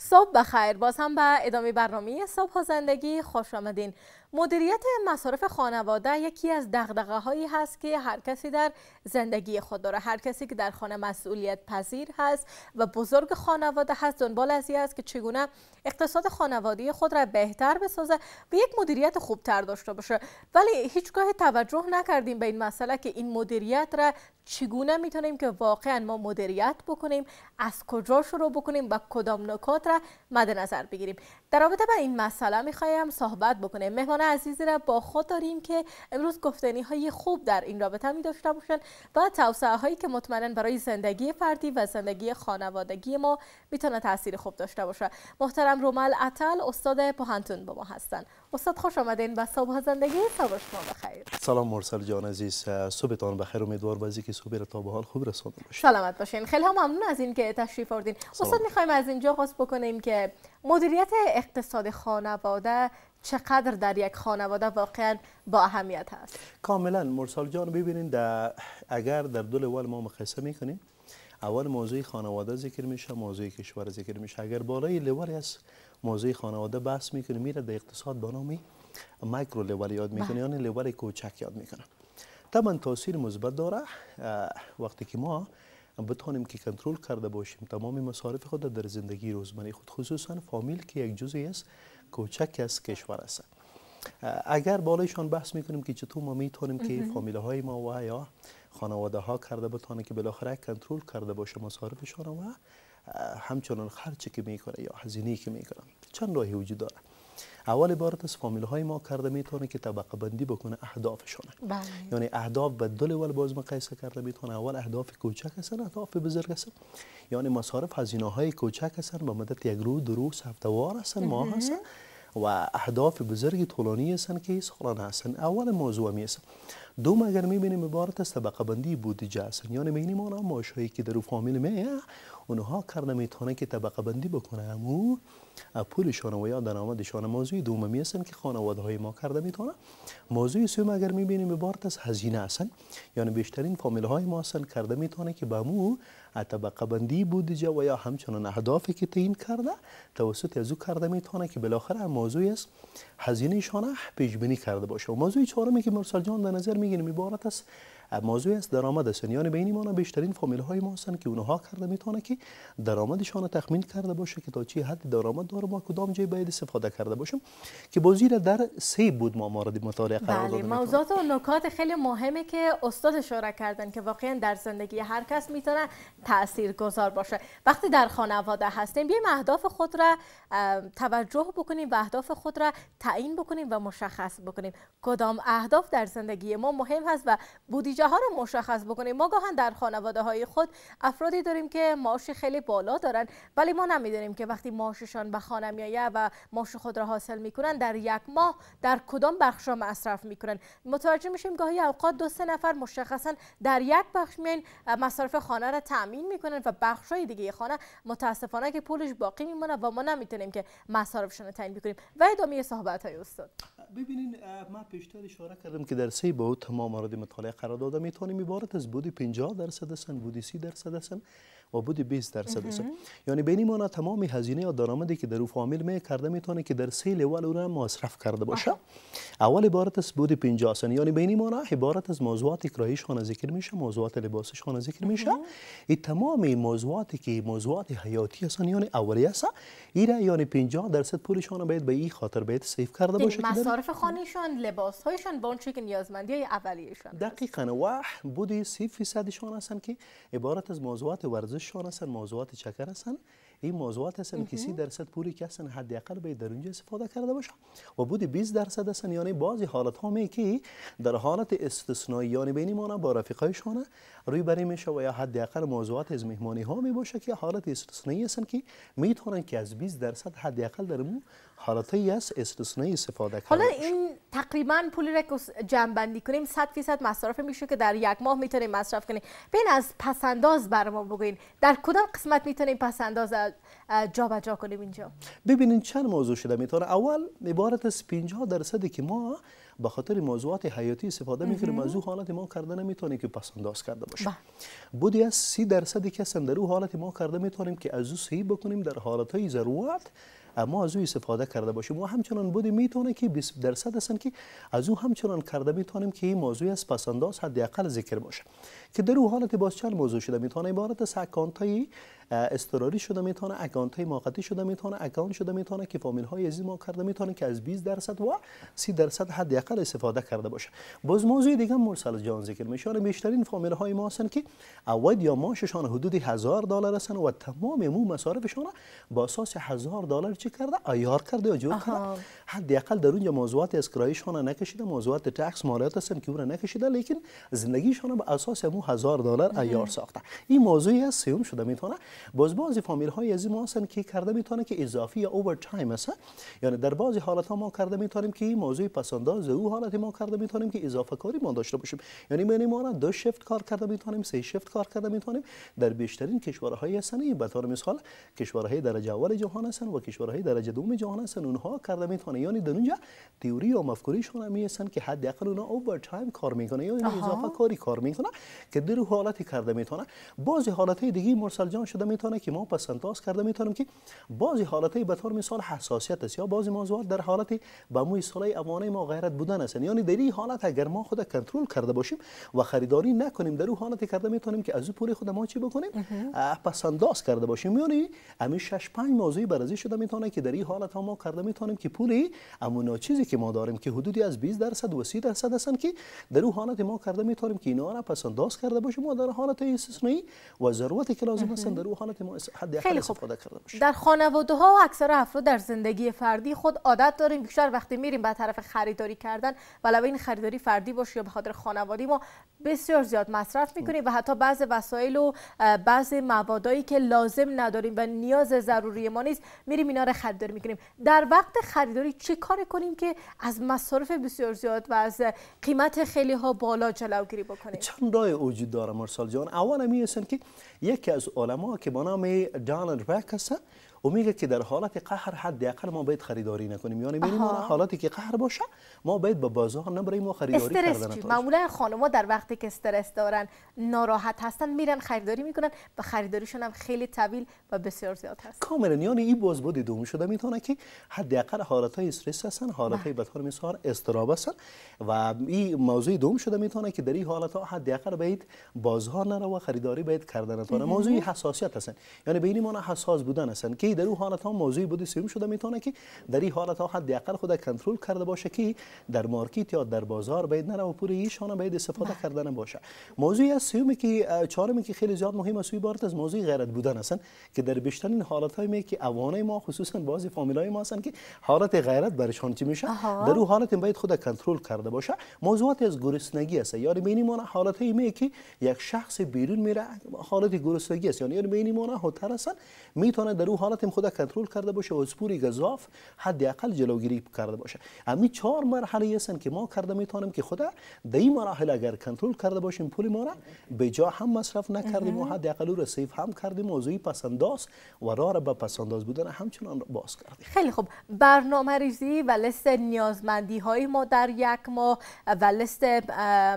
صبح بخیر باز هم به ادامه برنامه صبح و زندگی خوش آمدین مدیریت مصارف خانواده یکی از دغدغه هایی هست که هر کسی در زندگی خود داره هر کسی که در خانه مسئولیت پذیر هست و بزرگ خانواده هست دنبال از است که چگونه اقتصاد خانوادگی خود را بهتر بسازه و یک مدیریت خوبتر داشته باشه ولی هیچگاه توجه نکردیم به این مسئله که این مدیریت را چگونه میتونیم که واقعا ما مدیریت بکنیم از کجا شروع بکنیم و کدام نکات را مد نظر بگیریم در رابطه با این مسئله میخوایم صحبت بکنیم مهمان عزیزی را با خود داریم که امروز گفتنی های خوب در این رابطه می داشته باشن و توسعه هایی که مطمئنا برای زندگی فردی و زندگی خانوادگی ما میتونه تاثیر خوب داشته باشه محترم رومال رومل اتل استاد پهانتون با ما هستند استاد خوش آمدین به صبح زندگی صبح شما بخیر سلام مرسل جان عزیز صبحتان بخیر امیدوار بازی که صبح را تا به حال خوب رسانده باشید سلامت باشین خیلی هم ممنون از این که تشریف آوردین استاد میخوایم از اینجا خواست بکنیم که مدیریت اقتصاد خانواده چقدر در یک خانواده واقعا با اهمیت هست کاملا مرسل جان در اگر در دول ما مقایسه میکنیم اول موضوع خانواده ذکر میشه موضوع کشور ذکر میشه اگر بالای لولی از موضوع خانواده بحث میکنه میره در اقتصاد به نام مایکرو لول یاد میکنه بله. یعنی لول کوچک یاد میکنه طبعا تاثیر مثبت داره وقتی که ما بتانیم که کنترل کرده باشیم تمام مصارف خود در زندگی روزمره خود خصوصا فامیل که یک جزئی از کوچک از کشور است اگر بالایشان بحث میکنیم که چطور ما میتونیم که فامیله های ما و یا خانواده ها کرده بتانه که بالاخره کنترل کرده باشه مصارفشان و همچنان خرچه که میکنه یا هزینه که میکنه چند راهی وجود داره اول عبارت از فامیل های ما کرده میتونه که طبقه بندی بکنه اهدافشان بله. یعنی اهداف به دل اول باز مقایسه کرده میتونه اول اهداف کوچک هستن اهداف بزرگ هستن یعنی مصارف هزینه های کوچک هستن به مدت یک روز دو روز هفته وار هستن ماه هستن و اهداف بزرگ طولانی هستند که سالانه هستند اول موضوع می است دوم اگر میبینیم عبارت از طبقه بندی بودجه هستند یعنی میبینیم آنها ماش که در فامیل می اونها کار نمیتونه که طبقه بندی بکنه امو پولشان و یا درآمدشان موضوع می هستن که خانواده های ما کرده میتونه موضوع سوم اگر میبینیم عبارت از هزینه هستن یعنی بیشترین فامیل های ما هستن کرده میتونه که به مو طبقه بندی بودجه و یا همچنان اهدافی که تعیین کرده توسط از او کرده میتونه که بالاخره موضوع است هزینه شانه پیش بینی کرده باشه و موضوع چهارمی که مرسل جان در نظر میگیریم است موضوع است درآمد است یعنی بین ما بیشترین فامیل های ما هستند که اونها کرده میتونه که درآمدشان تخمین کرده باشه که تا چی حد درآمد داره ما کدام جای باید استفاده کرده باشم که بازی را در سی بود ما مورد مطالعه قرار بله. موضوعات و نکات خیلی مهمه که استاد اشاره کردن که واقعا در زندگی هر کس میتونه تاثیر گذار باشه وقتی در خانواده هستیم بیایم اهداف خود را توجه بکنیم و اهداف خود را تعیین بکنیم و مشخص بکنیم کدام اهداف در زندگی ما مهم هست و بودی نتیجه ها رو مشخص بکنیم ما گاهن در خانواده های خود افرادی داریم که معاش خیلی بالا دارن ولی ما نمیدونیم که وقتی معاششان به خانه میآید و معاش خود را حاصل میکنن در یک ماه در کدام بخش را مصرف میکنن متوجه میشیم گاهی اوقات دو سه نفر مشخصا در یک بخش میان مصرف خانه را تامین میکنن و بخش های دیگه خانه متاسفانه که پولش باقی میمونه و ما نمیتونیم که مصارفشون رو تعیین بکنیم و ادامه صحبت های استاد ببینین من پیشتر اشاره کردم که در سه بود تمام مراد مطالعه قرار داده میتونیم عبارت از بودی 50 درصد هستن بودی 30 درصد هستن و بودی 20 درصد است یعنی به این تمام هزینه یا درآمدی که در او فامیل می کرده میتونه که در سه لول او را مصرف کرده باشه اول عبارت است بودی 50 سن یعنی به این عبارت از موضوعات کرایشان ذکر میشه موضوعات لباسشان ذکر میشه این تمام موضوعاتی که موضوعات حیاتی هستن یعنی اولیه است این یعنی 50 درصد پولشان باید به این خاطر باید سیف کرده یعنی باشه که مصارف خانهشان هایشون با که نیازمندی شون دقیقاً و بودی 30 فیصدشان هستن که عبارت از موضوعات ورزش شان هستن موضوعات چکر هستن این موضوعات هستن که 30 درصد پوری که هستن حداقل باید در اونجا استفاده کرده باشه و بودی 20 درصد هستن یعنی بعضی حالت ها می که در حالت استثنایی یعنی بین ما با رفیقایشان روی بری میشه و یا حداقل موضوعات از مهمانی ها می باشه که حالت استثنایی هستن که میتونن که از 20 درصد حداقل در اون حالت است استثنایی استفاده کنن حالا این تقریبا پول را که بندی کنیم 100 فیصد مصرف میشه که در یک ماه میتونیم مصرف کنیم بین از پسنداز بر ما بگوین در کدام قسمت میتونیم پسنداز جابجا جا کنیم اینجا ببینین چند موضوع شده میتونه اول عبارت از 50 درصدی که ما به خاطر موضوعات حیاتی استفاده میکنیم از او حالت ما کرده نمیتونه که پسنداز کرده باشه بله. بودی از 30 درصدی که در او حالت ما کرده میتونیم که از او صحیح بکنیم در حالت های ضرورت اما از او استفاده کرده باشیم و همچنان بودی میتونه که 20 درصد هستن که از او همچنان کرده میتونیم که این موضوع از پسنداز حداقل ذکر باشه که در او حالت باز چند موضوع شده میتونه عبارت از اکانت استراری شده میتونه اکانت های موقتی شده میتونه اکانت شده میتونه که فامیل های عزیز ما کرده میتونه که از 20 درصد و 30 درصد حداقل استفاده کرده باشه باز موضوع دیگه مرسل جان ذکر میشه آره، بیشترین فامیل های ما هستن که اوید یا ماششان حدود هزار دلار هستن و تمام مو مصارفشان با اساس 1000 دلار چی کرده ایار کرده یا جور کرده حداقل در اونجا موضوعات اسکرایشان نکشیده موضوعات تکس مالیات هستن که اون نکشیده لیکن زندگیشان به اساس مو 1000 دلار ایار ساخته این موضوعی است سیوم شده میتونه باز بعضی فامیل های از ما هستن که کرده میتونه که اضافی یا اوور تایم هست یعنی در بعضی حالت ها ما کرده میتونیم که این موضوع پسنداز او حالت ما کرده میتونیم که اضافه کاری ما داشته باشیم یعنی ما ما دو شفت کار کرده میتونیم سه شیفت کار کرده میتونیم در بیشترین کشورهای هستن به طور مثال کشورهای درجه اول جهان هستن و کشورهای درجه دوم جهان هستن اونها کرده میتونه یعنی در اونجا تئوری و مفکوریشون هم هستن که حداقل اونها اوور تایم کار میکنه یا یعنی اضافه کاری کار میکنه که در حالتی کرده میتونه بعضی حالت دیگه مرسل جان شده میتونه که ما پسنداز کرده میتونیم که بعضی حالتهای به طور مثال حساسیت است یا بعضی موضوعات در حالتی به موی اصطلاح اوانه ما غیرت بودن است. یعنی در این حالت اگر ما خود کنترل کرده باشیم و خریداری نکنیم در اون حالتی کرده میتونیم که از اون پول خود ما چی بکنیم پس کرده باشیم یعنی همین شش پنج موضوعی برازی شده میتونه که در این حالت ها ما کرده میتونیم که پولی امونا چیزی که ما داریم که حدودی از 20 درصد و 30 درصد هستن که در اون حالت ما کرده میتونیم که اینا را پس کرده باشیم ما در حالت استثنایی و ضرورتی که لازم هستن در حد خیلی کرده باشه در خانواده ها و اکثر افراد در زندگی فردی خود عادت داریم بیشتر وقتی میریم به طرف خریداری کردن علاوه این خریداری فردی باشه یا به خاطر خانوادی ما بسیار زیاد مصرف خب. میکنیم و حتی بعض وسایل و بعض موادایی که لازم نداریم و نیاز ضروری ما نیست میریم اینا رو خریداری میکنیم در وقت خریداری چه کار کنیم که از مصارف بسیار زیاد و از قیمت خیلی ها بالا جلوگیری بکنیم چند راه وجود داره مرسال جان اول هستن که یکی از علما که به نام دانلد هستن و میگه که در حالت قهر حدیقتر ما باید خریداری نکنیم یعنی میریم حالاتی که قهر باشه ما باید به با بازار نبریم و خریداری کردن معمولا خانم‌ها در وقتی که استرس دارن ناراحت هستن میرن خریداری میکنن و خریداریشون هم خیلی طویل و بسیار زیاد هست کاملا یعنی این بود دوم شده میتونه که حدیقتر حالت‌های استرس هستن حالت‌های بطور بله. مثال استراب هستن و این موضوع دوم شده میتونه که در این حد حدیقتر باید بازار نرو و خریداری باید کردن موضوع حساسیت هستن یعنی بین ما حساس بودن هستن که که در او حالت ها موضوعی بودی سیوم شده میتونه که در این حالت ها حداقل خود کنترل کرده باشه که در مارکت یا در بازار باید نره و پور ایشان باید استفاده بله. کردن باشه موضوعی از سیومی که چهارمی که خیلی زیاد مهم است عبارت از موضوع غیرت بودن هستن که در بیشتر این حالت های که اوانه ما خصوصا بعضی فامیلای ما هستن که حالت غیرت برشان چی میشه در او حالت باید خود کنترل کرده باشه موضوعات از گرسنگی است یعنی ما حالت های که یک شخص بیرون میره حالت گرسنگی است یعنی, یعنی ما هتر هستن میتونه در او حالت حرارت خود کنترل کرده باشه و از پوری گذاف حداقل جلوگیری کرده باشه امی چهار مرحله هستن که ما کرده میتونیم که خدا در این مراحل اگر کنترل کرده باشیم پول ما را به جا هم مصرف نکردیم و حداقل رو سیف هم کردیم و پسنداز و را را به پسنداز بودن همچنان باز کردیم خیلی خوب برنامه ریزی و لست نیازمندی های ما در یک ماه و لست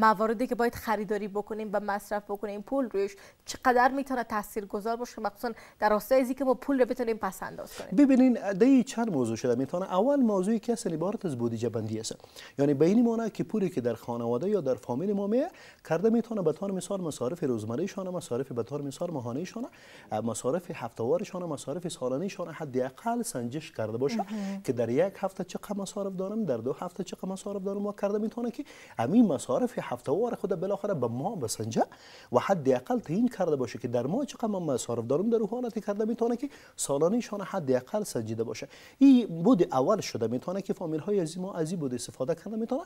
مواردی که باید خریداری بکنیم و مصرف بکنیم پول روش چقدر میتونه تاثیرگذار باشه مخصوصا در راستای که ما پول رو میتونیم پس انداز کنیم ببینین دی چند موضوع شده میتونه اول موضوعی که اصل عبارت از بودجه بندی است یعنی این ما که پولی که در خانواده یا در فامیل ما می کرده میتونه به طور مثال مصارف روزمره شونه مصارف به طور مثال ماهانه شونه مصارف هفتوار شونه مصارف سالانه شان حداقل سنجش کرده باشه که در یک هفته چقدر مصارف دارم در دو هفته چقدر مصارف دارم و کرده میتونه که همین مصارف هفتوار خود بالاخره به ما بسنجه و حداقل تعیین کرده باشه که در ما چقدر من مصارف دارم در حالتی کرده میتونه که سالانه ایشان حداقل سنجیده باشه این بود اول شده میتونه که فامیل های از ما از این بود استفاده کنه میتونه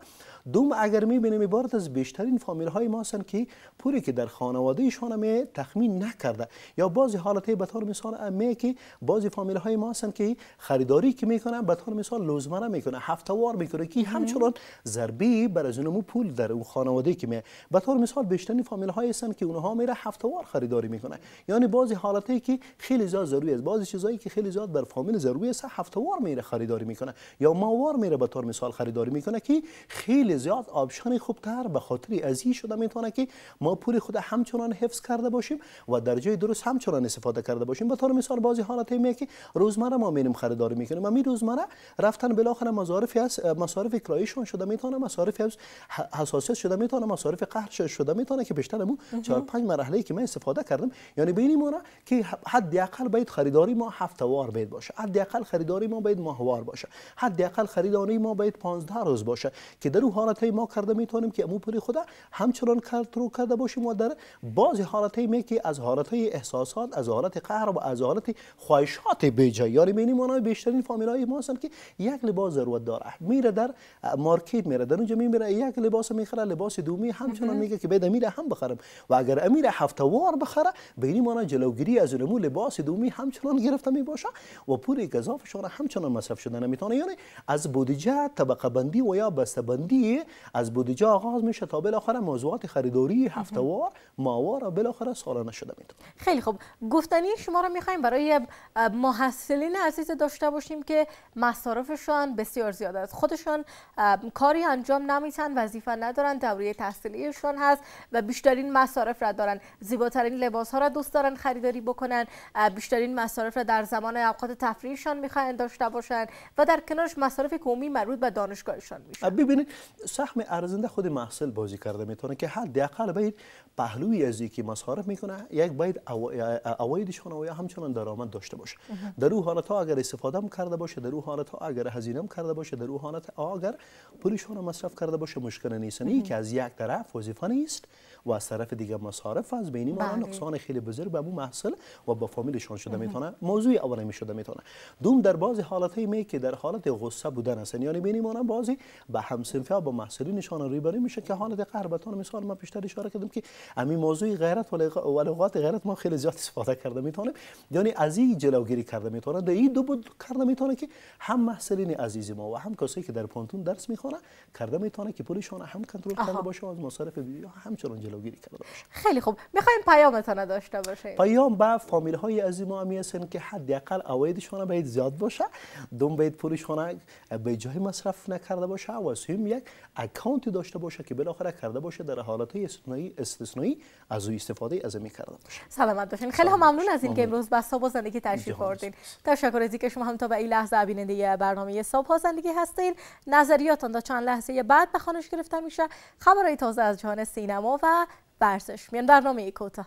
دوم اگر میبینیم عبارت از بیشترین فامیل های ما هستند که پوری که در خانواده ایشان می تخمین نکرده یا بعضی حالت به طور مثال می که بعضی فامیل های ما هستند که خریداری که میکنن به طور مثال لزمره میکنه هفته وار میکنه که همچنان ضربی بر از اونم پول در اون خانواده که می به طور مثال بیشترین فامیل های هستند که اونها میره هفته وار خریداری میکنه یعنی بعضی حالتی که خیلی زیاد ضروری است بعضی چیزایی که خیلی زیاد بر فامیل ضروری سه هفته وار میره خریداری میکنه یا وار میره به طور مثال خریداری میکنه که خیلی زیاد آپشن خوبتر به خاطر ازی شده میتونه که ما پول خود همچنان حفظ کرده باشیم و در جای درست همچنان استفاده کرده باشیم به طور مثال بعضی حالت میه که روزمره ما میریم خریداری میکنیم ما می روزمره رفتن بالاخره مصارف است مصارف کرایشون شده میتونه مصارف حساسیت شده میتونه مصارف قهر شده میتونه که بیشتر مو 4 5 مرحله که من استفاده کردم یعنی بین که حد باید خریداری ما هفتوار باید باشه حداقل خریداری ما باید ماهوار باشه حداقل خریداری ما باید 15 روز باشه که در او حالت ما کرده میتونیم که امو پوری خدا همچنان رو کرده باشیم و در بعضی حالت می که از حالت های احساسات از حالت قهر و از حالت خواهشات بیجا یاری یعنی بینیم بیشترین فامیلای ما هستن که یک لباس ضرورت داره میره در مارکت میره در اونجا میره یک لباس میخره لباس دومی همچنان میگه که بعد میره هم بخرم و اگر امیر هفتوار بخره مانا جلوگیری از اون لباس دومی همچنان گیر گرفته می باشه و پوری گذافش را همچنان مصرف شده نمیتونه یعنی از بودجه طبقه بندی و یا بسته بندی از بودجه آغاز میشه تا بالاخره موضوعات خریداری هفته ماوار ماهوار بالاخره سالانه شده میتونه خیلی خوب گفتنی شما را میخوایم برای محصلین عزیز داشته باشیم که مصارفشان بسیار زیاد است خودشان کاری انجام نمیتن وظیفه ندارن دوره تحصیلیشان هست و بیشترین مصارف را دارن زیباترین لباس ها را دوست دارن خریداری بکنن بیشترین مصارف را در زمان اوقات تفریحشان میخواهند داشته باشند و در کنارش مصارف کومی مربوط به دانشگاهشان میشه ببینید سهم ارزنده خود محصول بازی کرده میتونه که حداقل باید پهلوی از که مصارف میکنه یک باید اوایدشون او... یا همچنان درآمد داشته باشه در او حالت ها اگر استفاده کرده باشه در او حالت ها اگر هزینه کرده باشه در او حالت ها اگر پولشون مصرف کرده باشه مشکل نیست نه یعنی که از یک طرف وظیفه نیست و از طرف دیگه مصارف از بین ما بله. نقصان خیلی بزرگ به اون محصول و با فامیلشان شده میتونه موضوع اول شده میتونه دوم در بعضی حالت می که در حالت غصه بودن هستن یعنی بینیم آنها بعضی به همسنفی ها با روی ریبری میشه که حالت قربتان مثال من پیشتر اشاره کردم که امی موضوع غیرت و لغات غیرت ما خیلی زیاد استفاده کرده میتونه یعنی از این جلوگیری کرده میتونه در این دو بود کرده میتونه که هم محصولین عزیز ما و هم کسایی که در پانتون درس میخونه کرده میتونه که پولشان هم کنترل کرده باشه از مصارف هم چون جلوگیری کرده باشه خیلی خوب میخوایم تا نداشته باشه پیام به فامیل های عزیز ما هستن که حداقل شونه باید زیاد باشه دوم باید خونه به جای مصرف نکرده باشه و سوم یک اکانتی داشته باشه که بالاخره کرده باشه در حالات استثنایی استثنایی از او استفاده از می کرده باشه سلامت باشین خیلی هم ممنون از اینکه امروز با صاحب زندگی تشریف آوردین تشکر از اینکه شما هم تا به این لحظه بیننده برنامه صاحب زندگی هستین نظریاتتون تا چند لحظه بعد به خانش گرفته میشه خبرای تازه از جهان سینما و ورزش میان برنامه کوتاه